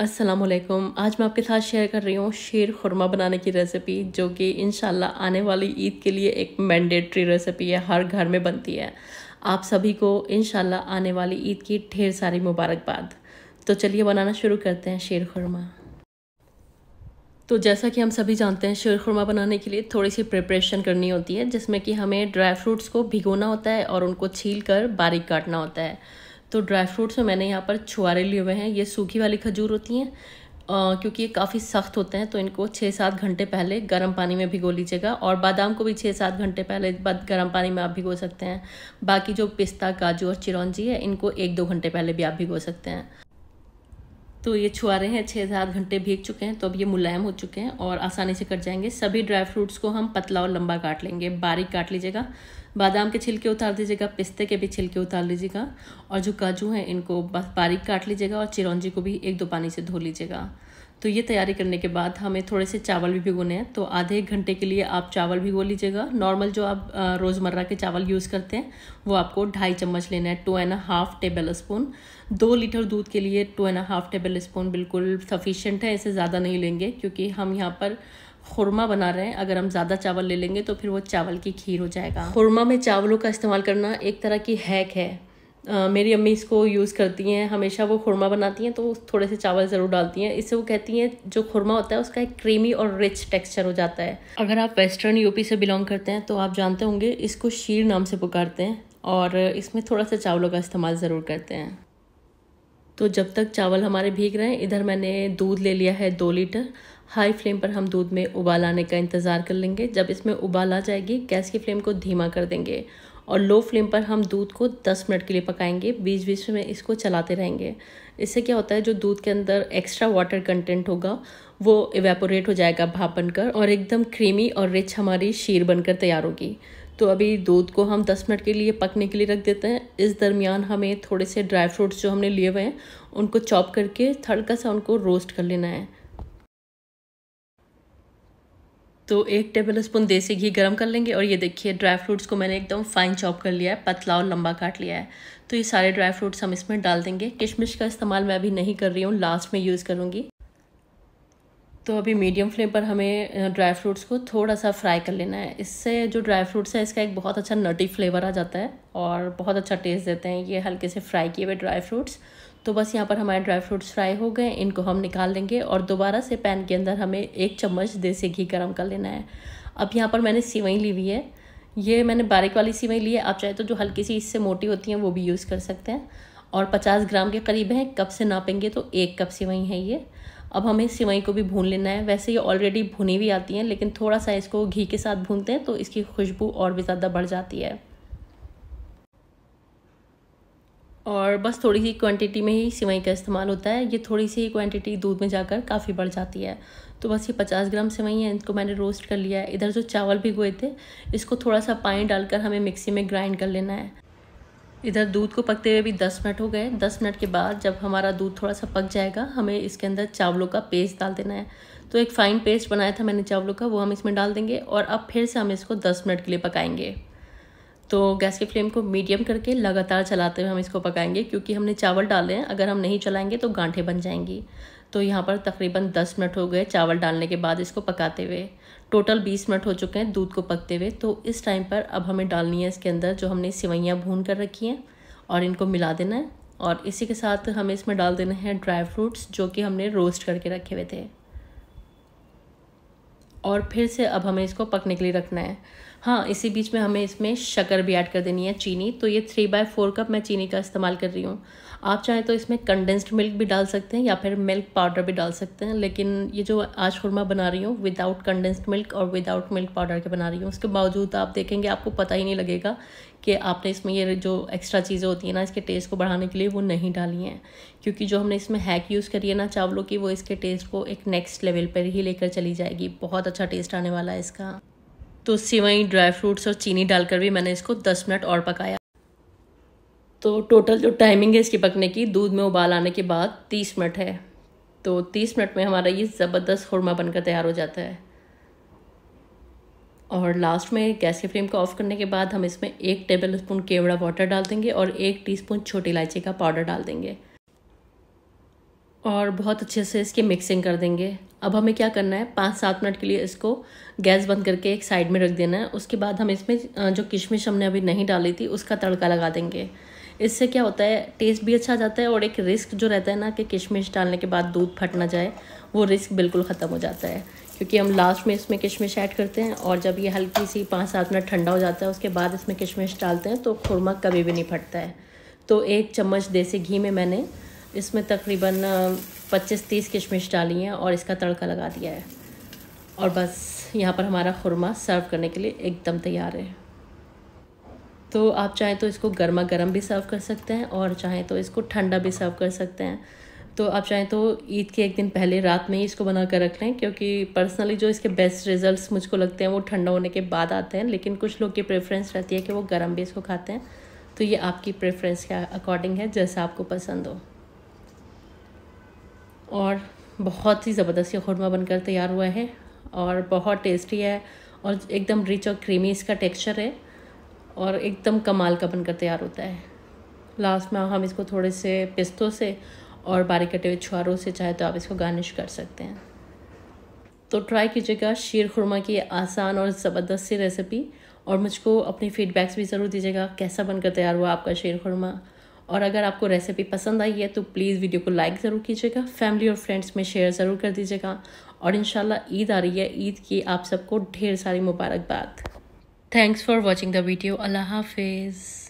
अस्सलाम वालेकुम आज मैं आपके साथ शेयर कर रही हूँ शेर खुरमा बनाने की रेसिपी जो कि इन आने वाली ईद के लिए एक मैंडेटरी रेसिपी है हर घर में बनती है आप सभी को इन आने वाली ईद की ढेर सारी मुबारकबाद तो चलिए बनाना शुरू करते हैं शेर खुरमा तो जैसा कि हम सभी जानते हैं शेर खुरमा बनाने के लिए थोड़ी सी प्रिपरेशन करनी होती है जिसमें कि हमें ड्राई फ्रूट्स को भिगोना होता है और उनको छील कर बारीक काटना होता है तो ड्राई फ्रूट्स में मैंने यहाँ पर छुआरे लिए हुए हैं ये सूखी वाली खजूर होती हैं क्योंकि ये काफ़ी सख्त होते हैं तो इनको छः सात घंटे पहले गर्म पानी में भिगो लीजिएगा और बादाम को भी छः सात घंटे पहले बाद गर्म पानी में आप भिगो सकते हैं बाकी जो पिस्ता काजू और चिरौंजी है इनको एक दो घंटे पहले भी आप भिगो सकते हैं तो ये छुआरे हैं छः सात घंटे भीग चुके हैं तो अब ये मुलायम हो चुके हैं और आसानी से कट जाएंगे सभी ड्राई फ्रूट्स को हम पतला और लंबा काट लेंगे बारीक काट लीजिएगा बादाम के छिलके उतार दीजिएगा पिस्ते के भी छिलके उतार लीजिएगा और जो काजू हैं इनको बस बारीक काट लीजिएगा और चिरौंजी को भी एक दो पानी से धो लीजिएगा तो ये तैयारी करने के बाद हमें थोड़े से चावल भी भिगोने हैं तो आधे एक घंटे के लिए आप चावल भिगो लीजिएगा नॉर्मल जो आप रोज़मर्रा के चावल यूज़ करते हैं वो आपको ढाई चम्मच लेना है two and half tablespoon दो लीटर दूध के लिए two and half tablespoon बिल्कुल सफिशेंट है इसे ज़्यादा नहीं लेंगे क्योंकि हम यहाँ पर खुरमा बना रहे हैं अगर हम ज़्यादा चावल ले लेंगे तो फिर वो चावल की खीर हो जाएगा खुरमा में चावलों का इस्तेमाल करना एक तरह की हैक है Uh, मेरी अम्मी इसको यूज़ करती हैं हमेशा वो खुरमा बनाती हैं तो थोड़े से चावल ज़रूर डालती हैं इससे वो कहती हैं जो खुरमा होता है उसका एक क्रीमी और रिच टेक्सचर हो जाता है अगर आप वेस्टर्न यूपी से बिलोंग करते हैं तो आप जानते होंगे इसको शीर नाम से पुकारते हैं और इसमें थोड़ा सा चावलों का इस्तेमाल ज़रूर करते हैं तो जब तक चावल हमारे भीग रहे हैं इधर मैंने दूध ले लिया है दो लीटर हाई फ्लेम पर हम दूध में उबाल आने का इंतज़ार कर लेंगे जब इसमें उबाल आ जाएगी गैस की फ्लेम को धीमा कर देंगे और लो फ्लेम पर हम दूध को 10 मिनट के लिए पकाएंगे बीच बीच में इसको चलाते रहेंगे इससे क्या होता है जो दूध के अंदर एक्स्ट्रा वाटर कंटेंट होगा वो इवेपोरेट हो जाएगा भाप बनकर और एकदम क्रीमी और रिच हमारी शीर बनकर तैयार होगी तो अभी दूध को हम 10 मिनट के लिए पकने के लिए रख देते हैं इस दरमियान हमें थोड़े से ड्राई फ्रूट्स जो हमने लिए हुए हैं उनको चॉप करके थड़का सा उनको रोस्ट कर लेना है तो एक टेबल स्पून देसी घी गर्म कर लेंगे और ये देखिए ड्राई फ्रूट्स को मैंने एकदम फाइन चॉप कर लिया है पतला और लंबा काट लिया है तो ये सारे ड्राई फ्रूट्स हम इसमें डाल देंगे किशमिश का इस्तेमाल मैं अभी नहीं कर रही हूँ लास्ट में यूज़ करूँगी तो अभी मीडियम फ्लेम पर हमें ड्राई फ्रूट्स को थोड़ा सा फ्राई कर लेना है इससे जो ड्राई फ्रूट्स है इसका एक बहुत अच्छा नटी फ्लेवर आ जाता है और बहुत अच्छा टेस्ट देते हैं ये हल्के से फ्राई किए हुए ड्राई फ्रूट्स तो बस यहाँ पर हमारे ड्राई फ्रूट्स फ्राई हो गए इनको हम निकाल लेंगे और दोबारा से पैन के अंदर हमें एक चम्मच देसी घी गर्म कर लेना है अब यहाँ पर मैंने सिवई ली हुई है ये मैंने बारीक वाली सिवई ली है आप चाहे तो जो हल्की सी इससे मोटी होती हैं वो भी यूज़ कर सकते हैं और पचास ग्राम के करीब हैं कप से नापेंगे तो एक कप सिवई है ये अब हमें सिवई को भी भून लेना है वैसे ये ऑलरेडी भुनी हुई आती हैं लेकिन थोड़ा सा इसको घी के साथ भूनते हैं तो इसकी खुशबू और भी ज़्यादा बढ़ जाती है और बस थोड़ी सी क्वांटिटी में ही सिवई का इस्तेमाल होता है ये थोड़ी सी क्वांटिटी दूध में जाकर काफ़ी बढ़ जाती है तो बस ये पचास ग्राम सिवई है इनको मैंने रोस्ट कर लिया है इधर जो चावल भिगोए थे इसको थोड़ा सा पानी डालकर हमें मिक्सी में ग्राइंड कर लेना है इधर दूध को पकते हुए भी दस मिनट हो गए दस मिनट के बाद जब हमारा दूध थोड़ा सा पक जाएगा हमें इसके अंदर चावलों का पेस्ट डाल देना है तो एक फ़ाइन पेस्ट बनाया था मैंने चावलों का वो हम इसमें डाल देंगे और अब फिर से हम इसको दस मिनट के लिए पकाएंगे तो गैस की फ्लेम को मीडियम करके लगातार चलाते हुए हम इसको पकाएंगे क्योंकि हमने चावल डाले हैं अगर हम नहीं चलाएंगे तो गांठे बन जाएंगी तो यहाँ पर तकरीबन 10 मिनट हो गए चावल डालने के बाद इसको पकाते हुए टोटल 20 मिनट हो चुके हैं दूध को पकते हुए तो इस टाइम पर अब हमें डालनी है इसके अंदर जो हमने सिवैयाँ भून कर रखी हैं और इनको मिला देना है और इसी के साथ हमें इसमें डाल देना है ड्राई फ्रूट्स जो कि हमने रोस्ट करके रखे हुए थे और फिर से अब हमें इसको पकने के लिए रखना है हाँ इसी बीच में हमें इसमें शक्कर भी ऐड कर देनी है चीनी तो ये थ्री बाय फोर कप मैं चीनी का इस्तेमाल कर रही हूँ आप चाहें तो इसमें कंडेंस्ड मिल्क भी डाल सकते हैं या फिर मिल्क पाउडर भी डाल सकते हैं लेकिन ये जो आज खुरमा बना रही हूँ विदाउट कंडेंस्ड मिल्क और विदाउट मिल्क पाउडर के बना रही हूँ उसके बावजूद आप देखेंगे आपको पता ही नहीं लगेगा कि आपने इसमें ये जो एक्स्ट्रा चीज़ें होती हैं ना इसके टेस्ट को बढ़ाने के लिए वो नहीं डाली हैं क्योंकि जो हमने इसमें हैक यूज़ करी है ना चावलों की वो इसके टेस्ट को एक नेक्स्ट लेवल पर ही लेकर चली जाएगी बहुत अच्छा टेस्ट आने वाला है इसका तो सिवाई ड्राई फ्रूट्स और चीनी डालकर भी मैंने इसको दस मिनट और पकाया तो टोटल जो टाइमिंग है इसके पकने की दूध में उबाल आने के बाद तीस मिनट है तो तीस मिनट में हमारा ये ज़बरदस्त खुरमा बनकर तैयार हो जाता है और लास्ट में गैस की फ्लेम को ऑफ़ करने के बाद हम इसमें एक टेबल स्पून केवड़ा वाटर डाल देंगे और एक टी छोटी इलायची का पाउडर डाल देंगे और बहुत अच्छे से इसकी मिक्सिंग कर देंगे अब हमें क्या करना है पाँच सात मिनट के लिए इसको गैस बंद करके एक साइड में रख देना है उसके बाद हम इसमें जो किशमिश हमने अभी नहीं डाली थी उसका तड़का लगा देंगे इससे क्या होता है टेस्ट भी अच्छा आ जाता है और एक रिस्क जो रहता है ना कि किशमिश डालने के बाद दूध फट ना जाए वो रिस्क बिल्कुल ख़त्म हो जाता है क्योंकि हम लास्ट में इसमें किशमिश ऐड करते हैं और जब ये हल्की सी पाँच सात मिनट ठंडा हो जाता है उसके बाद इसमें किशमिश डालते हैं तो खुरमा कभी भी नहीं फटता है तो एक चम्मच देसी घी में मैंने इसमें तकरीबन 25-30 किशमिश डाली हैं और इसका तड़का लगा दिया है और बस यहाँ पर हमारा खुरमा सर्व करने के लिए एकदम तैयार है तो आप चाहें तो इसको गर्मा गर्म भी सर्व कर सकते हैं और चाहें तो इसको ठंडा भी सर्व कर सकते हैं तो आप चाहें तो ईद के एक दिन पहले रात में ही इसको बना कर रख लें क्योंकि पर्सनली जो इसके बेस्ट रिजल्ट्स मुझको लगते हैं वो ठंडा होने के बाद आते हैं लेकिन कुछ लोग की प्रेफरेंस रहती है कि वो गर्म भी इसको खाते हैं तो ये आपकी प्रेफरेंस के अकॉर्डिंग है जैसा आपको पसंद हो और बहुत ही ज़बरदस्त ये खुरमा बनकर तैयार हुआ है और बहुत टेस्टी है और एकदम रिच और क्रीमी इसका टेक्सचर है और एकदम कमाल का बनकर तैयार होता है लास्ट में हम इसको थोड़े से पिस्तों से और बारीक कटे हुए छुआरों से चाहे तो आप इसको गार्निश कर सकते हैं तो ट्राई कीजिएगा शीर खुरमा की आसान और ज़बरदस्त सी रेसिपी और मुझको अपनी फीडबैक्स भी ज़रूर दीजिएगा कैसा बनकर तैयार हुआ आपका शेर खुरमा और अगर आपको रेसिपी पसंद आई है तो प्लीज़ वीडियो को लाइक ज़रूर कीजिएगा फैमिली और फ्रेंड्स में शेयर ज़रूर कर दीजिएगा और इन ईद आ रही है ईद की आप सबको ढेर सारी मुबारकबाद thanks for watching the video Allah हाफिज़